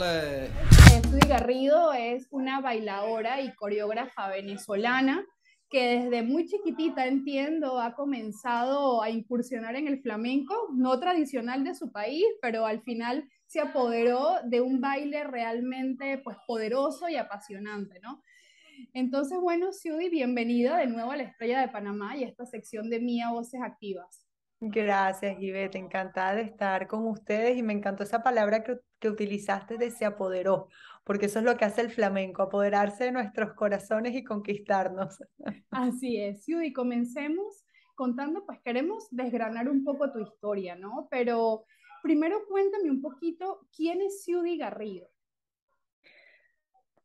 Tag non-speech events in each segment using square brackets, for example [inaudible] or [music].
Ole. Garrido es una bailadora y coreógrafa venezolana que desde muy chiquitita, entiendo, ha comenzado a incursionar en el flamenco, no tradicional de su país, pero al final se apoderó de un baile realmente pues, poderoso y apasionante, Entonces, bueno, Siudi, bienvenida de nuevo a la Estrella de Panamá y a esta sección de Mía Voces Activas. Gracias, Ivette. Encantada de estar con ustedes y me encantó esa palabra que, utilizaste de se apoderó, porque eso es lo que hace el flamenco, apoderarse de nuestros corazones y conquistarnos. [laughs] Así es, y comencemos contando, pues queremos desgranar un poco tu historia, ¿no? Pero primero cuéntame un poquito quién es Judy Garrido.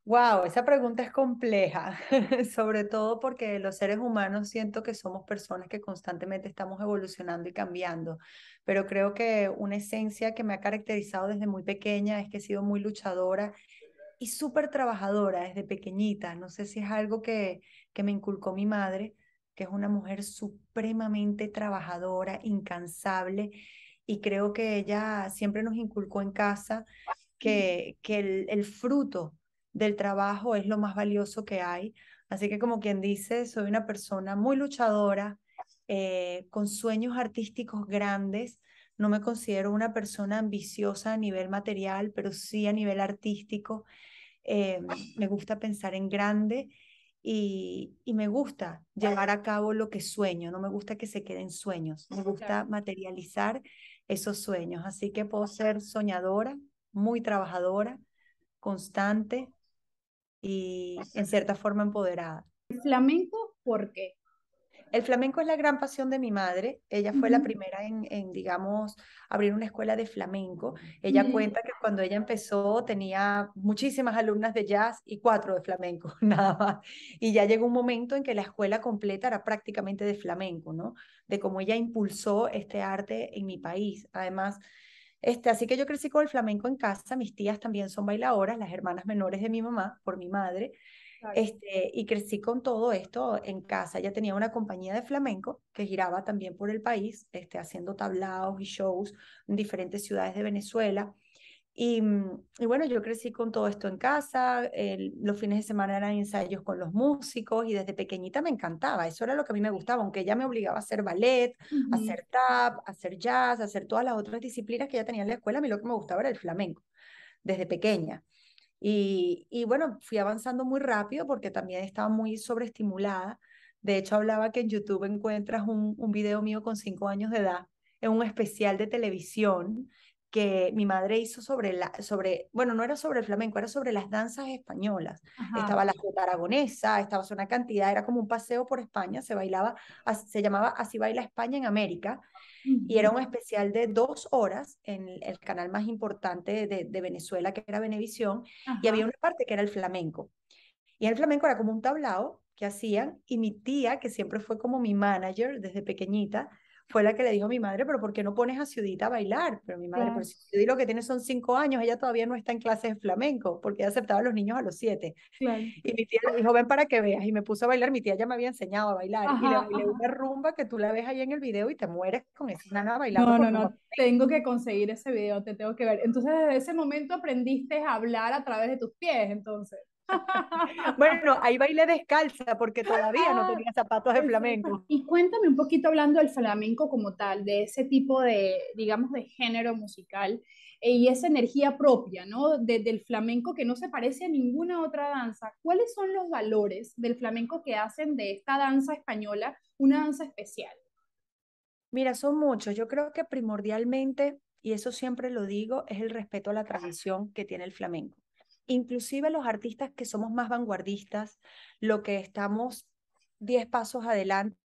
Wow, esa pregunta es compleja, [laughs] sobre todo porque los seres humanos siento que somos personas que constantemente estamos evolucionando y cambiando, pero creo que una esencia que me ha caracterizado desde muy pequeña es que he sido muy luchadora y súper trabajadora desde pequeñita. No sé si es algo que, que me inculcó mi madre, que es una mujer supremamente trabajadora, incansable, y creo que ella siempre nos inculcó en casa que, que el fruto del trabajo es lo más valioso que hay. Así que como quien dice, soy una persona muy luchadora, eh, con sueños artísticos grandes. No me considero una persona ambiciosa a nivel material, pero sí a nivel artístico. Eh, me gusta pensar en grande y, y, me gusta llevar a cabo lo que sueño. No me gusta que se queden sueños. Me gusta materializar esos sueños. Así que puedo ser soñadora, muy trabajadora, constante, y en cierta forma empoderada. ¿El flamenco por qué? El flamenco es la gran pasión de mi madre. Ella fue la primera en, digamos, abrir una escuela de flamenco. Ella cuenta que cuando ella empezó tenía muchísimas alumnas de jazz y cuatro de flamenco, [laughs] nada más. Y ya llegó un momento en que la escuela completa era prácticamente de flamenco, ¿no? De cómo ella impulsó este arte en mi país. Además, este, así que yo crecí con el flamenco en casa, mis tías también son bailadoras, las hermanas menores de mi mamá, por mi madre, este, y crecí con todo esto en casa. ya tenía una compañía de flamenco que giraba también por el país, este, haciendo tablaos y shows en diferentes ciudades de Venezuela. Mm, y, bueno, yo crecí con todo esto en casa, los fines de semana eran ensayos con los músicos y desde pequeñita me encantaba, eso era lo que a mí me gustaba, aunque ella me obligaba a hacer ballet, a hacer tap, a hacer jazz, a hacer todas las otras disciplinas que ya tenía en la escuela, a mí lo que me gustaba era el flamenco, desde pequeña. Y, y bueno, fui avanzando muy rápido porque también estaba muy sobreestimulada. De hecho, hablaba que en YouTube encuentras un, un video mío con cinco años de edad en un especial de televisión que mi madre hizo sobre, la, sobre, bueno, no era sobre el flamenco, era sobre las danzas españolas. Estaba la jota aragonesa, estaba una cantidad, era como un paseo por España, se bailaba, se llamaba Así baila España en América, y era un especial de dos horas en el canal más importante de, Venezuela, que era Venevisión, y había una parte que era el flamenco. Y el flamenco era como un tablao que hacían, y mi tía, que siempre fue como mi manager desde pequeñita, fue la que le dijo a mi madre, pero ¿por qué no pones a Ciudita a bailar? Pero mi madre, por Ciudita lo que tiene son cinco años, ella todavía no está en clases de flamenco, porque ella aceptaba a los niños a los siete. Y mi tía le dijo, ven para que veas, y me puso a bailar, mi tía ya me había enseñado a bailar, y le bailé una rumba que tú la ves ahí en el video y te mueres con esa nana bailando. No, no, no, tengo que conseguir ese video, te tengo que ver. Entonces, desde ese momento aprendiste a hablar a través de tus pies, entonces bueno, ahí bailé descalza porque todavía no tenía zapatos de flamenco. Y cuéntame un poquito hablando del flamenco como tal, de ese tipo de, digamos, de género musical eh, y esa energía propia, ¿no? del flamenco que no se parece a ninguna otra danza. ¿Cuáles son los valores del flamenco que hacen de esta danza española una danza especial? Mira, son muchos. Yo creo que primordialmente, y eso siempre lo digo, es el respeto a la tradición que tiene el flamenco inclusive los artistas que somos más vanguardistas, lo que estamos diez pasos adelante,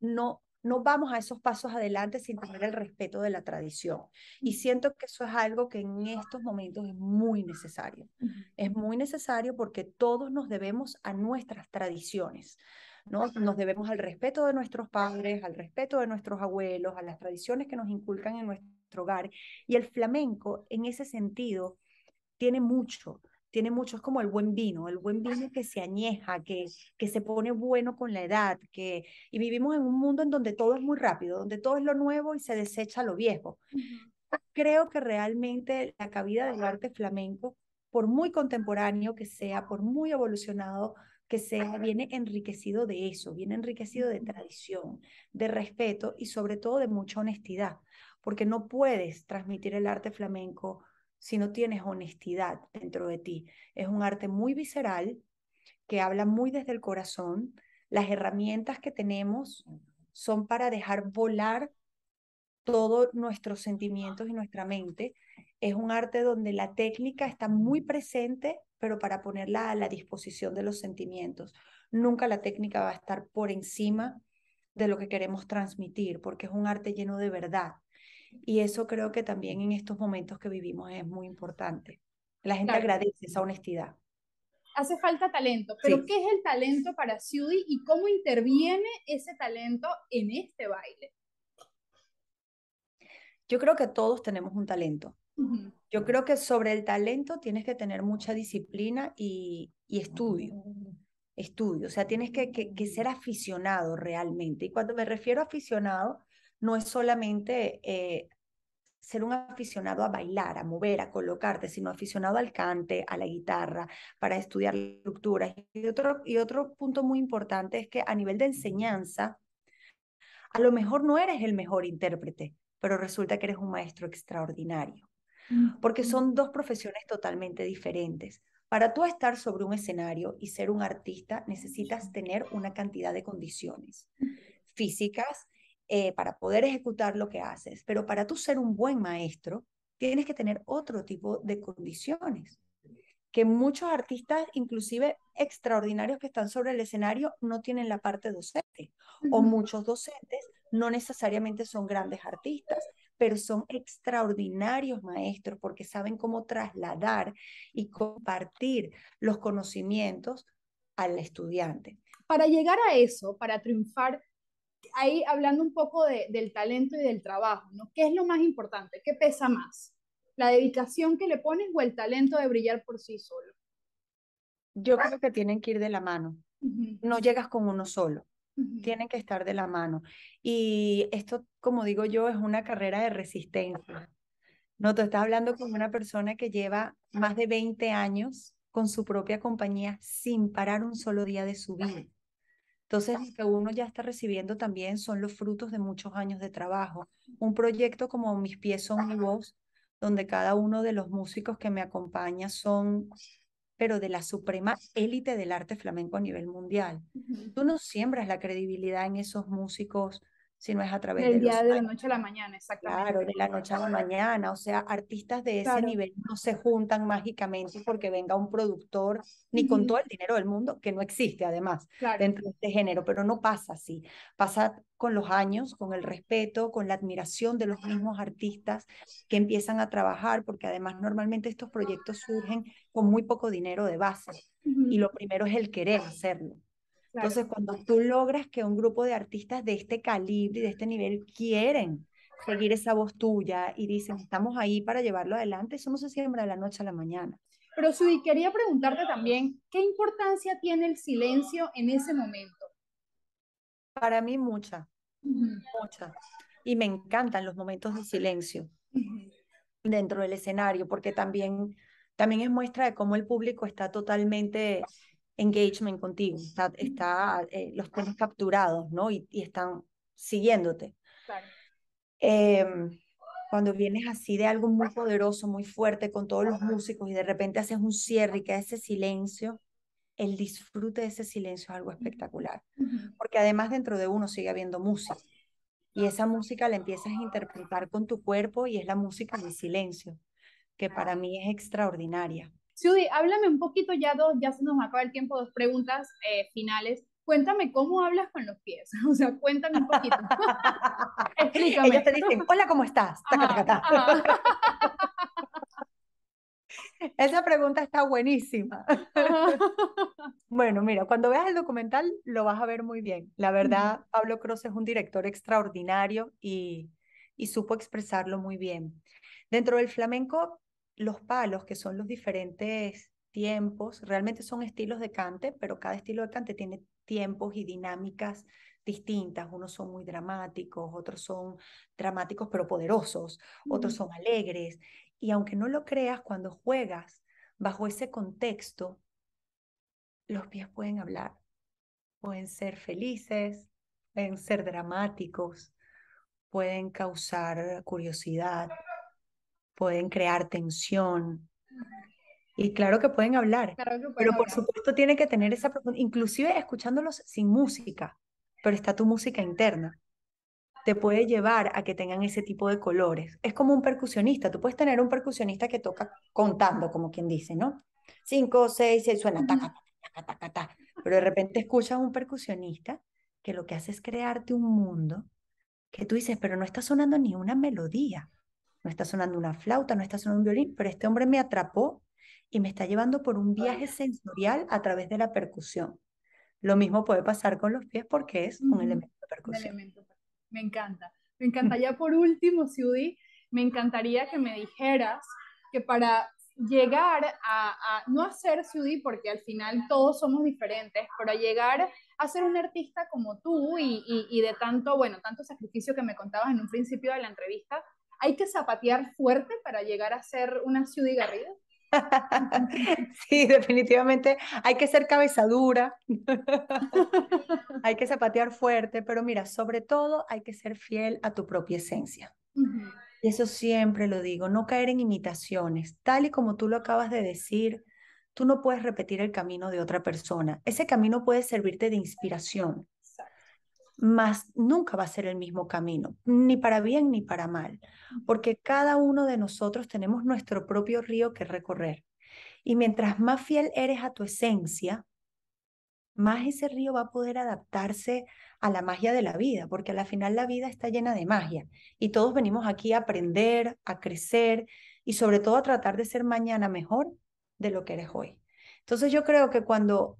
no, no vamos a esos pasos adelante sin tener el respeto de la tradición. Y siento que eso es algo que en estos momentos es muy necesario. Es muy necesario porque todos nos debemos a nuestras tradiciones. ¿no? Nos debemos al respeto de nuestros padres, al respeto de nuestros abuelos, a las tradiciones que nos inculcan en nuestro hogar. Y el flamenco, en ese sentido, tiene mucho, tiene mucho, es como el buen vino, el buen vino que se añeja, que, que se pone bueno con la edad, que, y vivimos en un mundo en donde todo es muy rápido, donde todo es lo nuevo y se desecha lo viejo. Creo que realmente la cabida del arte flamenco, por muy contemporáneo que sea, por muy evolucionado que sea, viene enriquecido de eso, viene enriquecido de tradición, de respeto y sobre todo de mucha honestidad, porque no puedes transmitir el arte flamenco si no tienes honestidad dentro de ti. Es un arte muy visceral que habla muy desde el corazón. Las herramientas que tenemos son para dejar volar todos nuestros sentimientos y nuestra mente. Es un arte donde la técnica está muy presente, pero para ponerla a la disposición de los sentimientos. Nunca la técnica va a estar por encima de lo que queremos transmitir, porque es un arte lleno de verdad y eso creo que también en estos momentos que vivimos es muy importante. La gente agradece esa honestidad. Hace falta talento, pero ¿qué es el talento para Sudi y cómo interviene ese talento en este baile? Yo creo que todos tenemos un talento. Yo creo que sobre el talento tienes que tener mucha disciplina y, estudio. Estudio, o sea, tienes que, que, ser aficionado realmente. Y cuando me refiero a aficionado, no es solamente eh, ser un aficionado a bailar, a mover, a colocarte, sino aficionado al cante, a la guitarra, para estudiar estructuras. Y otro, y otro punto muy importante es que a nivel de enseñanza, a lo mejor no eres el mejor intérprete, pero resulta que eres un maestro extraordinario, porque son dos profesiones totalmente diferentes. Para tú estar sobre un escenario y ser un artista, necesitas tener una cantidad de condiciones físicas, eh, para poder ejecutar lo que haces. Pero para tú ser un buen maestro, tienes que tener otro tipo de condiciones que muchos artistas, inclusive extraordinarios que están sobre el escenario, no tienen la parte docente. O muchos docentes no necesariamente son grandes artistas, pero son extraordinarios maestros porque saben cómo trasladar y compartir los conocimientos al estudiante. Para llegar a eso, para triunfar, ahí hablando un poco del talento y del trabajo, ¿no? ¿Qué es lo más importante? ¿Qué pesa más? ¿La dedicación que le pones o el talento de brillar por sí solo? Yo creo que tienen que ir de la mano. No llegas con uno solo. Tienen que estar de la mano. Y esto, como digo yo, es una carrera de resistencia. No, te estás hablando con una persona que lleva más de 20 años con su propia compañía sin parar un solo día de su vida. Entonces, lo que uno ya está recibiendo también son los frutos de muchos años de trabajo. Un proyecto como Mis pies son mi voz, donde cada uno de los músicos que me acompaña son, pero de la suprema élite del arte flamenco a nivel mundial. Tú no siembras la credibilidad en esos músicos si no es a través del de día de la noche a la mañana, exactamente. Claro, de la noche a la mañana, o sea, artistas de ese nivel no se juntan mágicamente porque venga un productor ni con todo el dinero del mundo, que no existe además dentro de este género, pero no pasa así, pasa con los años, con el respeto, con la admiración de los mismos artistas que empiezan a trabajar, porque además normalmente estos proyectos surgen con muy poco dinero de base y lo primero es el querer hacerlo. Entonces, cuando tú logras que un grupo de artistas de este calibre y de este nivel quieren seguir esa voz tuya y dicen, estamos ahí para llevarlo adelante, eso no se siembra de la noche a la mañana. Pero Sudi, quería preguntarte también, ¿qué importancia tiene el silencio en ese momento? Para mí mucha, mucha. Y me encantan los momentos de silencio dentro del escenario, porque también, también es muestra de cómo el público está totalmente engagement contigo, está, eh, los tienes capturados, ¿no? Y, están siguiéndote. Em, cuando vienes así de algo muy poderoso, muy fuerte con todos los músicos y de repente haces un cierre y queda ese silencio, el disfrute de ese silencio es algo espectacular. Porque además dentro de uno sigue habiendo música. Y esa música la empiezas a interpretar con tu cuerpo y es la música del silencio, que para mí es extraordinaria. Judy, háblame un poquito ya dos, ya se nos acaba el tiempo, dos preguntas eh, finales. Cuéntame cómo hablas con los pies, [laughs] o sea, cuéntame un poquito. [laughs] Explícame. hola, ¿cómo estás? [laughs] Esa pregunta está buenísima. bueno, mira, cuando veas el documental lo vas a ver muy bien. La verdad, Pablo Cruz es un director extraordinario y, y supo expresarlo muy bien. Dentro del flamenco los palos, que son los diferentes tiempos, realmente son estilos de cante, pero cada estilo de cante tiene tiempos y dinámicas distintas. Unos son muy dramáticos, otros son dramáticos pero poderosos, otros son alegres. Y aunque no lo creas, cuando juegas bajo ese contexto, los pies pueden hablar, pueden ser felices, pueden ser dramáticos, pueden causar curiosidad, pueden crear tensión. Y claro que pueden hablar, pero por supuesto tiene que tener esa profundidad, inclusive escuchándolos sin música, pero está tu música interna. Te puede llevar a que tengan ese tipo de colores. Es como un percusionista, tú puedes tener un percusionista que toca contando, como quien dice, ¿no? Cinco, seis, seis, suena, ta ta ta ta Pero de repente escuchas a un percusionista que lo que hace es crearte un mundo que tú dices, pero no está sonando ni una melodía no está sonando una flauta, no está sonando un violín, pero este hombre me atrapó y me está llevando por un viaje sensorial a través de la percusión. Lo mismo puede pasar con los pies porque es un elemento de percusión. Me encanta. Me encanta. Ya por último, Sudi, me encantaría que me dijeras que para llegar a, no hacer Sudi, porque al final todos somos diferentes, para llegar a ser un artista como tú y, de tanto, bueno, tanto sacrificio que me contabas en un principio de la entrevista, ¿Hay que zapatear fuerte para llegar a ser una Ciudad Garrido? [laughs] Sí, definitivamente hay que ser cabeza dura. [laughs] hay que zapatear fuerte, pero mira, sobre todo hay que ser fiel a tu propia esencia. Y eso siempre lo digo, no caer en imitaciones. Tal y como tú lo acabas de decir, tú no puedes repetir el camino de otra persona. Ese camino puede servirte de inspiración, más nunca va a ser el mismo camino, ni para bien ni para mal, porque cada uno de nosotros tenemos nuestro propio río que recorrer. Y mientras más fiel eres a tu esencia, más ese río va a poder adaptarse a la magia de la vida, porque al final la vida está llena de magia y todos venimos aquí a aprender, a crecer y sobre todo a tratar de ser mañana mejor de lo que eres hoy. Entonces yo creo que cuando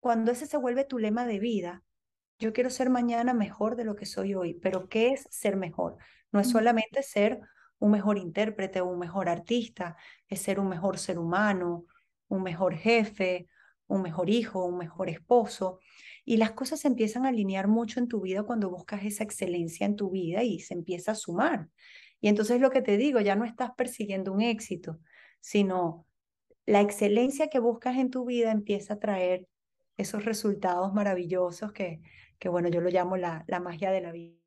cuando ese se vuelve tu lema de vida, yo quiero ser mañana mejor de lo que soy hoy, pero ¿qué es ser mejor? No es solamente ser un mejor intérprete o un mejor artista, es ser un mejor ser humano, un mejor jefe, un mejor hijo, un mejor esposo. Y las cosas se empiezan a alinear mucho en tu vida cuando buscas esa excelencia en tu vida y se empieza a sumar. Y entonces lo que te digo, ya no estás persiguiendo un éxito, sino la excelencia que buscas en tu vida empieza a traer esos resultados maravillosos que que bueno, yo lo llamo la, la magia de la vida.